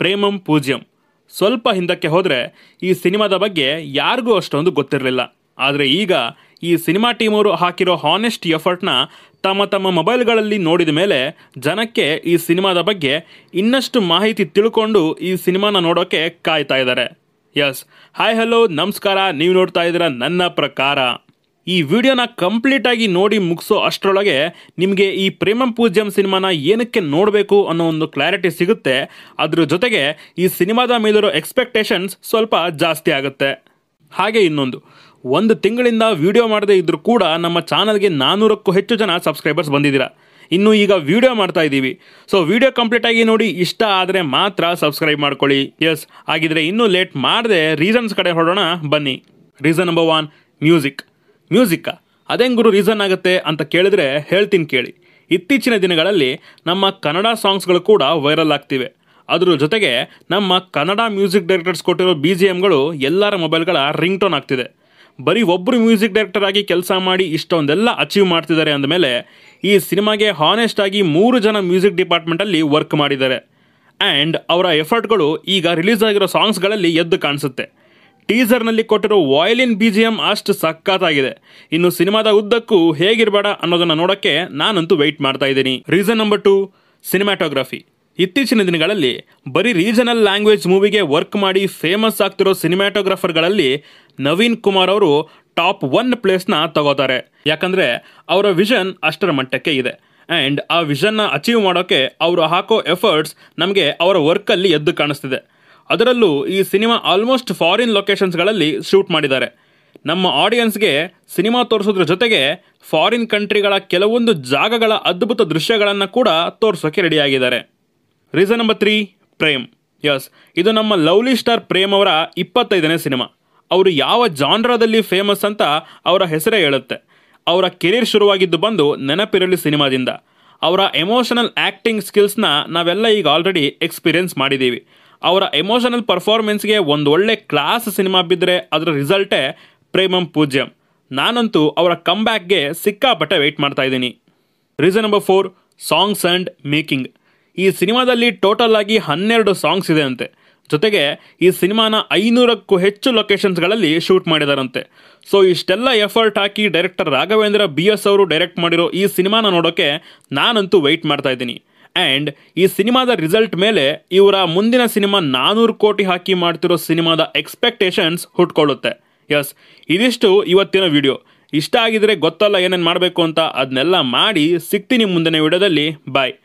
ಪ್ರೇಮಂ ಪೂಜ್ಯಂ ಸ್ವಲ್ಪ ಹಿಂದಕ್ಕೆ ಹೋದರೆ ಈ ಸಿನಿಮಾದ ಬಗ್ಗೆ ಯಾರಿಗೂ ಅಷ್ಟೊಂದು ಗೊತ್ತಿರಲಿಲ್ಲ ಆದರೆ ಈಗ ಈ ಸಿನಿಮಾ ಟೀಮವರು ಹಾಕಿರೋ ಹಾನೆಸ್ಟ್ ಎಫರ್ಟ್ನ ತಮ್ಮ ತಮ್ಮ ಮೊಬೈಲ್ಗಳಲ್ಲಿ ನೋಡಿದ ಮೇಲೆ ಜನಕ್ಕೆ ಈ ಸಿನಿಮಾದ ಬಗ್ಗೆ ಇನ್ನಷ್ಟು ಮಾಹಿತಿ ತಿಳ್ಕೊಂಡು ಈ ಸಿನಿಮಾನ ನೋಡೋಕ್ಕೆ ಕಾಯ್ತಾ ಇದ್ದಾರೆ ಎಸ್ ಹಾಯ್ ಹಲೋ ನಮಸ್ಕಾರ ನೀವು ನೋಡ್ತಾ ಇದ್ದೀರಾ ನನ್ನ ಪ್ರಕಾರ ಈ ವಿಡಿಯೋನ ಕಂಪ್ಲೀಟ್ ಆಗಿ ನೋಡಿ ಮುಗಿಸೋ ಅಷ್ಟರೊಳಗೆ ನಿಮಗೆ ಈ ಪ್ರೇಮಂ ಪೂಜ್ಯಂ ಸಿನಿಮಾನ ಏನಕ್ಕೆ ನೋಡಬೇಕು ಅನ್ನೋ ಒಂದು ಕ್ಲಾರಿಟಿ ಸಿಗುತ್ತೆ ಅದ್ರ ಜೊತೆಗೆ ಈ ಸಿನಿಮಾದ ಮೇಲಿರೋ ಎಕ್ಸ್ಪೆಕ್ಟೇಷನ್ಸ್ ಸ್ವಲ್ಪ ಜಾಸ್ತಿ ಆಗುತ್ತೆ ಹಾಗೆ ಇನ್ನೊಂದು ಒಂದು ತಿಂಗಳಿಂದ ವಿಡಿಯೋ ಮಾಡದೇ ಇದ್ದರೂ ಕೂಡ ನಮ್ಮ ಚಾನಲ್ಗೆ ನಾನ್ನೂರಕ್ಕೂ ಹೆಚ್ಚು ಜನ ಸಬ್ಸ್ಕ್ರೈಬರ್ಸ್ ಬಂದಿದ್ದೀರಾ ಇನ್ನು ಈಗ ವಿಡಿಯೋ ಮಾಡ್ತಾ ಇದ್ದೀವಿ ಸೊ ವಿಡಿಯೋ ಕಂಪ್ಲೀಟ್ ಆಗಿ ನೋಡಿ ಇಷ್ಟ ಆದರೆ ಮಾತ್ರ ಸಬ್ಸ್ಕ್ರೈಬ್ ಮಾಡ್ಕೊಳ್ಳಿ ಎಸ್ ಆಗಿದ್ರೆ ಇನ್ನೂ ಲೇಟ್ ಮಾಡದೆ ರೀಸನ್ಸ್ ಕಡೆ ಹೊಡೋಣ ಬನ್ನಿ reason number one music music ಅದೇನ್ ಗುರು ರೀಸನ್ ಆಗುತ್ತೆ ಅಂತ ಕೇಳಿದ್ರೆ ಹೇಳ್ತೀನಿ ಕೇಳಿ ಇತ್ತೀಚಿನ ದಿನಗಳಲ್ಲಿ ನಮ್ಮ ಕನ್ನಡ ಸಾಂಗ್ಸ್ಗಳು ಕೂಡ ವೈರಲ್ ಆಗ್ತಿವೆ ಅದರ ಜೊತೆಗೆ ನಮ್ಮ ಕನ್ನಡ ಮ್ಯೂಸಿಕ್ ಡೈರೆಕ್ಟರ್ಸ್ ಕೊಟ್ಟಿರೋ ಬಿ ಜಿ ಎಮ್ಗಳು ಎಲ್ಲರ ಮೊಬೈಲ್ಗಳ ರಿಂಗ್ ಟೋನ್ ಆಗ್ತಿದೆ ಬರೀ ಒಬ್ಬರು ಮ್ಯೂಸಿಕ್ ಡೈರೆಕ್ಟರ್ ಆಗಿ ಕೆಲಸ ಮಾಡಿ ಇಷ್ಟೊಂದೆಲ್ಲ ಅಚೀವ್ ಮಾಡ್ತಿದ್ದಾರೆ ಅಂದಮೇಲೆ ಈ ಸಿನಿಮಾಗೆ ಹಾನೆಸ್ಟ್ ಆಗಿ ಮೂರು ಜನ ಮ್ಯೂಸಿಕ್ ಡಿಪಾರ್ಟ್ಮೆಂಟಲ್ಲಿ ವರ್ಕ್ ಮಾಡಿದ್ದಾರೆ ಆ್ಯಂಡ್ ಅವರ ಎಫರ್ಟ್ಗಳು ಈಗ ರಿಲೀಸ್ ಆಗಿರೋ ಸಾಂಗ್ಸ್ಗಳಲ್ಲಿ ಎದ್ದು ಕಾಣಿಸುತ್ತೆ ಟೀಸರ್ನಲ್ಲಿ ಕೊಟ್ಟಿರೋ ವಾಯ್ಲಿನ್ ಬಿ ಜಿ ಎಮ್ ಅಷ್ಟು ಸಖತ್ತಾಗಿದೆ ಇನ್ನು ಸಿನಿಮಾದ ಉದ್ದಕ್ಕೂ ಹೇಗಿರಬೇಡ ಅನ್ನೋದನ್ನ ನೋಡೋಕ್ಕೆ ನಾನಂತೂ ವೆಯ್ಟ್ ಮಾಡ್ತಾ ಇದ್ದೀನಿ ರೀಸನ್ ನಂಬರ್ ಟು ಸಿನಿಮಾಟೋಗ್ರಫಿ ಇತ್ತೀಚಿನ ದಿನಗಳಲ್ಲಿ ಬರೀ ರೀಜನಲ್ ಲ್ಯಾಂಗ್ವೇಜ್ ಮೂವಿಗೆ ವರ್ಕ್ ಮಾಡಿ ಫೇಮಸ್ ಆಗ್ತಿರೋ ಸಿನಿಮಾಟೋಗ್ರಫರ್ಗಳಲ್ಲಿ ನವೀನ್ ಕುಮಾರ್ ಅವರು ಟಾಪ್ ಒನ್ ಪ್ಲೇಸ್ನ ತಗೋತಾರೆ ಯಾಕಂದರೆ ಅವರ ವಿಷನ್ ಅಷ್ಟರ ಮಟ್ಟಕ್ಕೆ ಇದೆ ಆ್ಯಂಡ್ ಆ ವಿಷನ್ನ ಅಚೀವ್ ಮಾಡೋಕ್ಕೆ ಅವರು ಹಾಕೋ ಎಫರ್ಟ್ಸ್ ನಮಗೆ ಅವರ ವರ್ಕಲ್ಲಿ ಎದ್ದು ಕಾಣಿಸ್ತಿದೆ ಅದರಲ್ಲೂ ಈ ಸಿನಿಮಾ ಆಲ್ಮೋಸ್ಟ್ ಫಾರಿನ್ ಲೊಕೇಶನ್ಸ್ಗಳಲ್ಲಿ ಶೂಟ್ ಮಾಡಿದ್ದಾರೆ ನಮ್ಮ ಆಡಿಯನ್ಸ್ಗೆ ಸಿನಿಮಾ ತೋರಿಸೋದ್ರ ಜೊತೆಗೆ ಫಾರಿನ್ ಕಂಟ್ರಿಗಳ ಕೆಲವೊಂದು ಜಾಗಗಳ ಅದ್ಭುತ ದೃಶ್ಯಗಳನ್ನು ಕೂಡ ತೋರಿಸೋಕೆ ರೆಡಿಯಾಗಿದ್ದಾರೆ reason number three Prem yes ಇದು ನಮ್ಮ ಲವ್ಲಿ ಸ್ಟಾರ್ ಪ್ರೇಮ್ ಅವರ ಇಪ್ಪತ್ತೈದನೇ ಸಿನಿಮಾ ಅವರು ಯಾವ ಜಾನ್ರಾದಲ್ಲಿ ಫೇಮಸ್ ಅಂತ ಅವರ ಹೆಸರೇ ಹೇಳುತ್ತೆ ಅವರ ಕೆರಿಯರ್ ಶುರುವಾಗಿದ್ದು ಬಂದು ನೆನಪಿರಲಿ ಸಿನಿಮಾದಿಂದ ಅವರ ಎಮೋಷನಲ್ ಆ್ಯಕ್ಟಿಂಗ್ ಸ್ಕಿಲ್ಸ್ನ ನಾವೆಲ್ಲ ಈಗ ಆಲ್ರೆಡಿ ಎಕ್ಸ್ಪೀರಿಯನ್ಸ್ ಮಾಡಿದ್ದೀವಿ ಅವರ ಎಮೋಷನಲ್ ಪರ್ಫಾರ್ಮೆನ್ಸ್ಗೆ ಒಂದು ಒಳ್ಳೆ ಕ್ಲಾಸ್ ಸಿನಿಮಾ ಬಿದ್ದರೆ ಅದರ ರಿಸಲ್ಟೇ ಪ್ರೇಮಂ ಪೂಜ್ಯಂ ನಾನಂತೂ ಅವರ ಕಮ್ ಬ್ಯಾಕ್ಗೆ ಸಿಕ್ಕಾಪಟ್ಟೆ ವೆಯ್ಟ್ ಮಾಡ್ತಾ ಇದ್ದೀನಿ reason number four songs and making ಈ ಸಿನಿಮಾದಲ್ಲಿ ಟೋಟಲ್ ಆಗಿ ಹನ್ನೆರಡು ಸಾಂಗ್ಸ್ ಇದೆ ಅಂತೆ ಜೊತೆಗೆ ಈ ಸಿನಿಮಾನ ಐನೂರಕ್ಕೂ ಹೆಚ್ಚು ಲೊಕೇಶನ್ಸ್ಗಳಲ್ಲಿ ಶೂಟ್ ಮಾಡಿದಾರಂತೆ ಸೊ ಇಷ್ಟೆಲ್ಲ ಎಫರ್ಟ್ ಹಾಕಿ ಡೈರೆಕ್ಟರ್ ರಾಘವೇಂದ್ರ ಬಿ ಎಸ್ ಅವರು ಡೈರೆಕ್ಟ್ ಮಾಡಿರೋ ಈ ಸಿನಿಮಾನ ನೋಡೋಕ್ಕೆ ನಾನಂತೂ ವೆಯ್ಟ್ ಮಾಡ್ತಾ ಇದ್ದೀನಿ ಆ್ಯಂಡ್ ಈ ಸಿನಿಮಾದ ರಿಸಲ್ಟ್ ಮೇಲೆ ಇವರ ಮುಂದಿನ ಸಿನಿಮಾ ನಾನೂರು ಕೋಟಿ ಹಾಕಿ ಮಾಡ್ತಿರೋ ಸಿನಿಮಾದ ಎಕ್ಸ್ಪೆಕ್ಟೇಷನ್ಸ್ ಹುಟ್ಕೊಳ್ಳುತ್ತೆ ಎಸ್ ಇದಿಷ್ಟು ಇವತ್ತಿನ ವಿಡಿಯೋ ಇಷ್ಟ ಆಗಿದ್ರೆ ಗೊತ್ತಲ್ಲ ಏನೇನು ಮಾಡಬೇಕು ಅಂತ ಅದನ್ನೆಲ್ಲ ಮಾಡಿ ಸಿಗ್ತೀನಿ ಮುಂದಿನ ವಿಡಿಯೋದಲ್ಲಿ ಬಾಯ್